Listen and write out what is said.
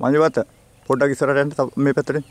මංජුවත පොඩ්ඩක් ඉස්සරහට යන්න මේ පැත්තට